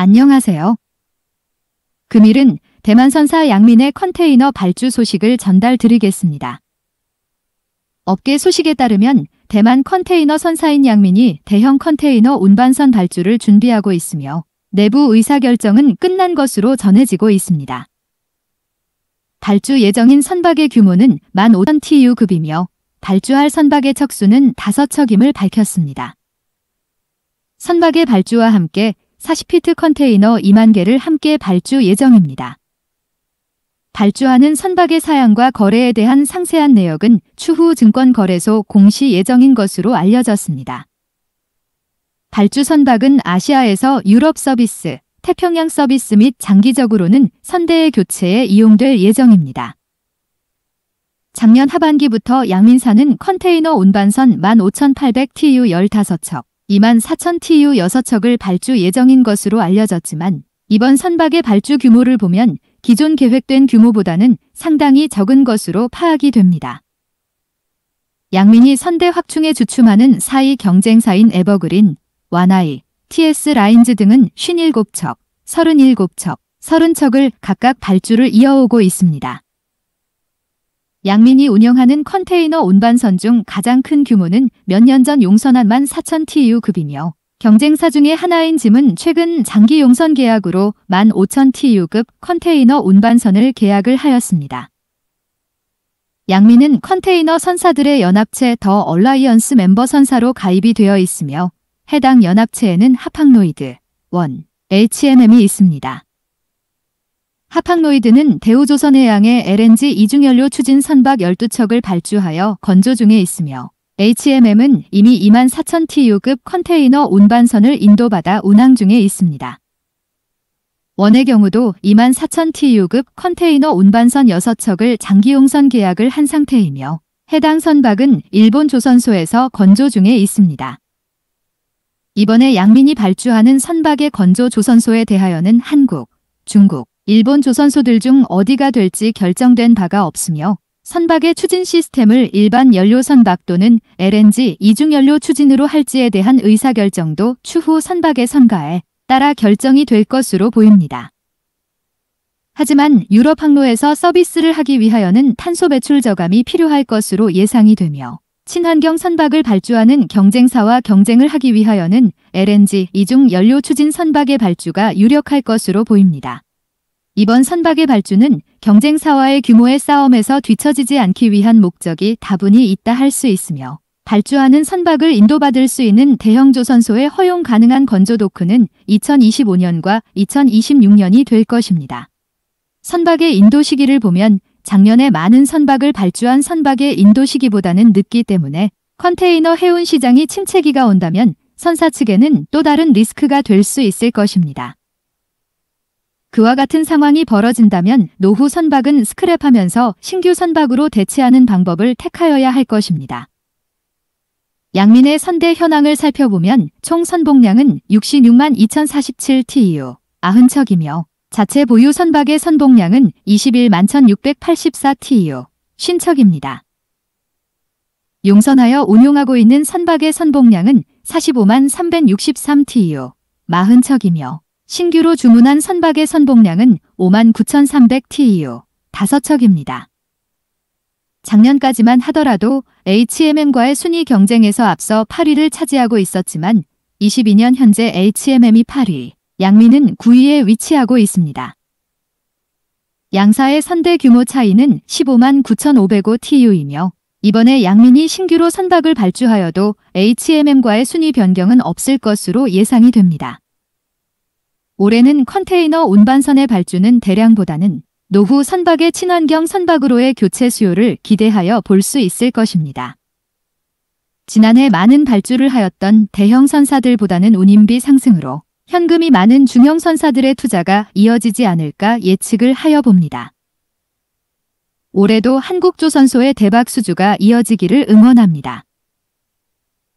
안녕하세요. 금일은 대만 선사 양민의 컨테이너 발주 소식을 전달드리겠습니다. 업계 소식에 따르면 대만 컨테이너 선사인 양민이 대형 컨테이너 운반선 발주를 준비하고 있으며 내부 의사결정은 끝난 것으로 전해지고 있습니다. 발주 예정인 선박의 규모는 15,000 TU급이며 발주할 선박의 척수는 5척임을 밝혔습니다. 선박의 발주와 함께 40피트 컨테이너 2만 개를 함께 발주 예정입니다. 발주하는 선박의 사양과 거래에 대한 상세한 내역은 추후 증권거래소 공시 예정인 것으로 알려졌습니다. 발주 선박은 아시아에서 유럽 서비스, 태평양 서비스 및 장기적으로는 선대의 교체에 이용될 예정입니다. 작년 하반기부터 양민사는 컨테이너 운반선 15,800TU 15척, 24,000TU 6척을 발주 예정인 것으로 알려졌지만 이번 선박의 발주 규모를 보면 기존 계획된 규모보다는 상당히 적은 것으로 파악이 됩니다. 양민이 선대 확충에 주춤하는 사이 경쟁사인 에버그린, 와나이, TS 라인즈 등은 57척, 37척, 30척을 각각 발주를 이어오고 있습니다. 양민이 운영하는 컨테이너 운반선 중 가장 큰 규모는 몇 년 전 용선한 14,000TU급이며 경쟁사 중에 하나인 짐은 최근 장기 용선 계약으로 15,000TU급 컨테이너 운반선을 계약을 하였습니다. 양민은 컨테이너 선사들의 연합체 더 얼라이언스 멤버 선사로 가입이 되어 있으며 해당 연합체에는 하팡노이드 원, HMM이 있습니다. 하팡노이드는 대우조선해양의 LNG 이중연료 추진 선박 12척을 발주하여 건조 중에 있으며 HMM은 이미 2만 4천 TU급 컨테이너 운반선을 인도받아 운항 중에 있습니다. 원의 경우도 2만 4천 TU급 컨테이너 운반선 6척을 장기용선 계약을 한 상태이며 해당 선박은 일본 조선소에서 건조 중에 있습니다. 이번에 양민이 발주하는 선박의 건조 조선소에 대하여는 한국, 중국, 일본 조선소들 중 어디가 될지 결정된 바가 없으며 선박의 추진 시스템을 일반 연료 선박 또는 LNG 이중연료 추진으로 할지에 대한 의사결정도 추후 선박의 선가에 따라 결정이 될 것으로 보입니다. 하지만 유럽 항로에서 서비스를 하기 위하여는 탄소 배출 저감이 필요할 것으로 예상이 되며 친환경 선박을 발주하는 경쟁사와 경쟁을 하기 위하여는 LNG 이중 연료 추진 선박의 발주가 유력할 것으로 보입니다. 이번 선박의 발주는 경쟁사와의 규모의 싸움에서 뒤처지지 않기 위한 목적이 다분히 있다 할 수 있으며 발주하는 선박을 인도받을 수 있는 대형 조선소의 허용 가능한 건조 도크는 2025년과 2026년이 될 것입니다. 선박의 인도 시기를 보면 작년에 많은 선박을 발주한 선박의 인도 시기보다는 늦기 때문에 컨테이너 해운 시장이 침체기가 온다면 선사 측에는 또 다른 리스크가 될 수 있을 것입니다. 그와 같은 상황이 벌어진다면 노후 선박은 스크랩하면서 신규 선박으로 대체하는 방법을 택하여야 할 것입니다. 양민의 선대 현황을 살펴보면 총선봉량은 66만 2047 TEU, 90척이며 자체 보유 선박의 선봉량은 21만 1684 TEU, 50척입니다. 용선하여 운용하고 있는 선박의 선봉량은 45만 363 TEU, 40척이며 신규로 주문한 선박의 선복량은 59,300TEU 5척입니다. 작년까지만 하더라도 HMM과의 순위 경쟁에서 앞서 8위를 차지하고 있었지만 22년 현재 HMM이 8위, 양민은 9위에 위치하고 있습니다. 양사의 선대 규모 차이는 15만 9,505TU이며 이번에 양민이 신규로 선박을 발주하여도 HMM과의 순위 변경은 없을 것으로 예상이 됩니다. 올해는 컨테이너 운반선의 발주는 대량보다는 노후 선박의 친환경 선박으로의 교체 수요를 기대하여 볼 수 있을 것입니다. 지난해 많은 발주를 하였던 대형 선사들보다는 운임비 상승으로 현금이 많은 중형 선사들의 투자가 이어지지 않을까 예측을 하여 봅니다. 올해도 한국조선소의 대박 수주가 이어지기를 응원합니다.